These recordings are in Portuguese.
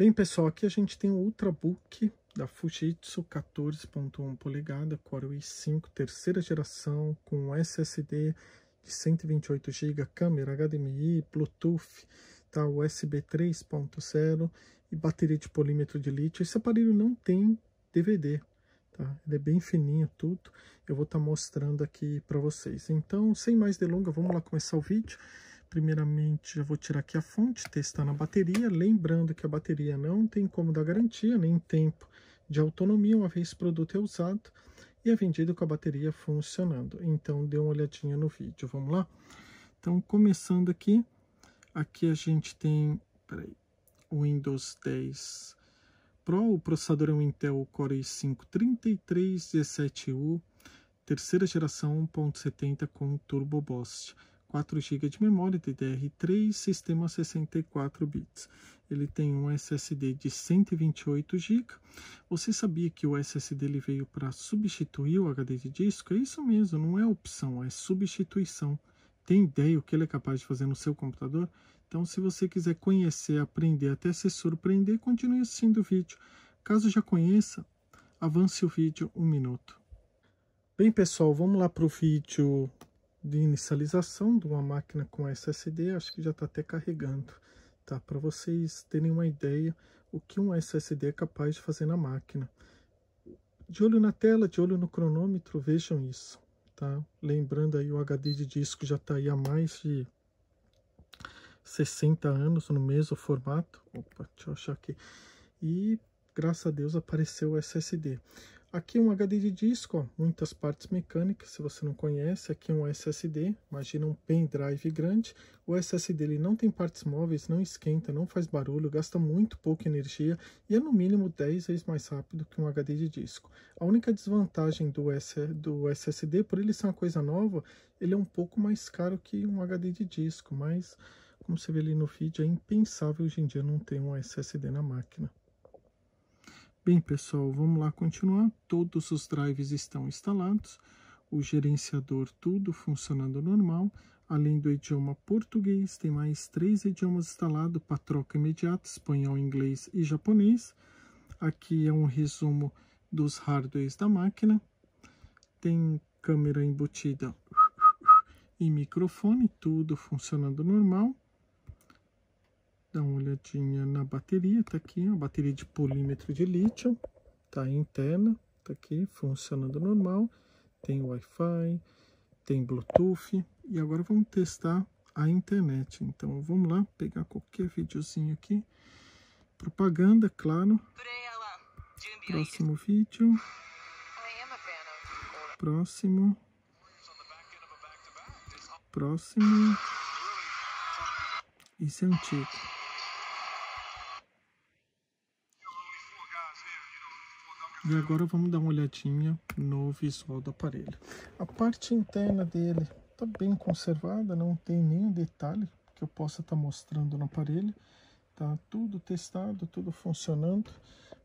Bem, pessoal, aqui a gente tem o Ultrabook da Fujitsu 14.1 polegada, Core i5, terceira geração, com SSD de 128 GB, câmera HDMI, Bluetooth, tá, USB 3.0 e bateria de polímetro de lítio. Esse aparelho não tem DVD, tá? Ele é bem fininho tudo. Eu vou estar tá mostrando aqui para vocês. Então, sem mais delongas, vamos lá começar o vídeo primeiramente já vou tirar aqui a fonte, testar na bateria, lembrando que a bateria não tem como dar garantia, nem tempo de autonomia, uma vez o produto é usado e é vendido com a bateria funcionando. Então dê uma olhadinha no vídeo, vamos lá? Então começando aqui, aqui a gente tem, peraí, o Windows 10 Pro, o processador é um Intel Core i5-3317U, terceira geração 1.70 com Turbo Boost. 4 GB de memória DDR3, sistema 64 bits. Ele tem um SSD de 128 GB. Você sabia que o SSD ele veio para substituir o HD de disco? É isso mesmo, não é opção, é substituição. Tem ideia o que ele é capaz de fazer no seu computador? Então, se você quiser conhecer, aprender, até se surpreender, continue assistindo o vídeo. Caso já conheça, avance o vídeo um minuto. Bem, pessoal, vamos lá para o vídeo de inicialização de uma máquina com SSD, acho que já está até carregando, tá? Para vocês terem uma ideia o que um SSD é capaz de fazer na máquina. De olho na tela, de olho no cronômetro, vejam isso, tá? Lembrando aí o HD de disco já está aí há mais de 60 anos no mesmo formato. Opa, deixa eu achar aqui. E graças a Deus apareceu o SSD. Aqui um HD de disco, ó, muitas partes mecânicas, se você não conhece, aqui um SSD, imagina um pendrive grande. O SSD ele não tem partes móveis, não esquenta, não faz barulho, gasta muito pouca energia e é no mínimo 10 vezes mais rápido que um HD de disco. A única desvantagem do, S do SSD, por ele ser uma coisa nova, ele é um pouco mais caro que um HD de disco, mas como você vê ali no vídeo, é impensável hoje em dia não ter um SSD na máquina. Bem, pessoal, vamos lá continuar. Todos os drives estão instalados, o gerenciador tudo funcionando normal. Além do idioma português, tem mais três idiomas instalados para troca imediata, espanhol, inglês e japonês. Aqui é um resumo dos hardwares da máquina. Tem câmera embutida e microfone, tudo funcionando normal olhadinha na bateria, tá aqui, a bateria de polímetro de lítio, tá interna, tá aqui, funcionando normal, tem Wi-Fi, tem Bluetooth, e agora vamos testar a internet, então vamos lá, pegar qualquer videozinho aqui, propaganda, claro, próximo vídeo, próximo, próximo, isso é antigo. E agora vamos dar uma olhadinha no visual do aparelho. A parte interna dele está bem conservada, não tem nenhum detalhe que eu possa estar tá mostrando no aparelho. está tudo testado, tudo funcionando.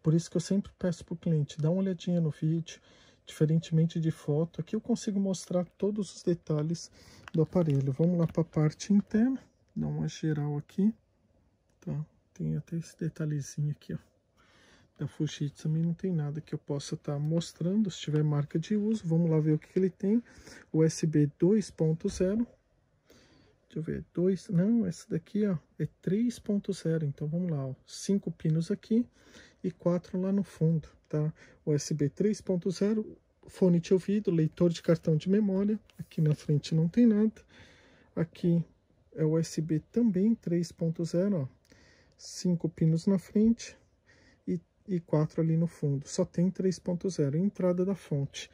Por isso que eu sempre peço para o cliente, dar uma olhadinha no vídeo, diferentemente de foto. Aqui eu consigo mostrar todos os detalhes do aparelho. Vamos lá para a parte interna, dar uma geral aqui. Tá? Tem até esse detalhezinho aqui, ó da Fujitsu também não tem nada que eu possa estar tá mostrando, se tiver marca de uso, vamos lá ver o que, que ele tem, USB 2.0, deixa eu ver, 2, não, essa daqui ó, é 3.0, então vamos lá, 5 pinos aqui e 4 lá no fundo, tá, USB 3.0, fone de ouvido, leitor de cartão de memória, aqui na frente não tem nada, aqui é USB também 3.0, 5 pinos na frente, e 4 ali no fundo. Só tem 3.0, entrada da fonte.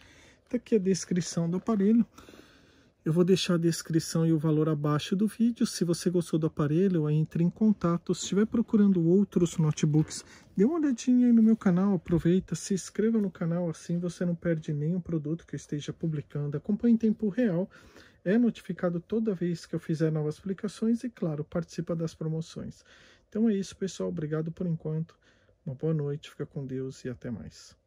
Tá aqui a descrição do aparelho. Eu vou deixar a descrição e o valor abaixo do vídeo. Se você gostou do aparelho, entre em contato. Se estiver procurando outros notebooks, dê uma olhadinha aí no meu canal, aproveita, se inscreva no canal, assim você não perde nenhum produto que eu esteja publicando. Acompanhe em tempo real, é notificado toda vez que eu fizer novas publicações e, claro, participa das promoções. Então é isso, pessoal. Obrigado por enquanto. Uma boa noite, fica com Deus e até mais.